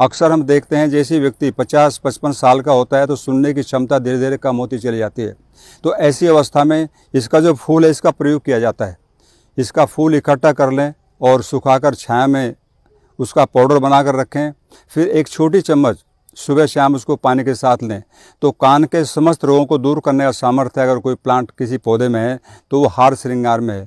अक्सर हम देखते हैं जैसे व्यक्ति 50-55 साल का होता है तो सुनने की क्षमता धीरे धीरे कम होती चली जाती है तो ऐसी अवस्था में इसका जो फूल है इसका प्रयोग किया जाता है इसका फूल इकट्ठा कर लें और सुखाकर छाया में उसका पाउडर बनाकर रखें फिर एक छोटी चम्मच सुबह शाम उसको पानी के साथ लें तो कान के समस्त रोगों को दूर करने का सामर्थ्य अगर कोई प्लांट किसी पौधे में है तो वो हार श्रृंगार में है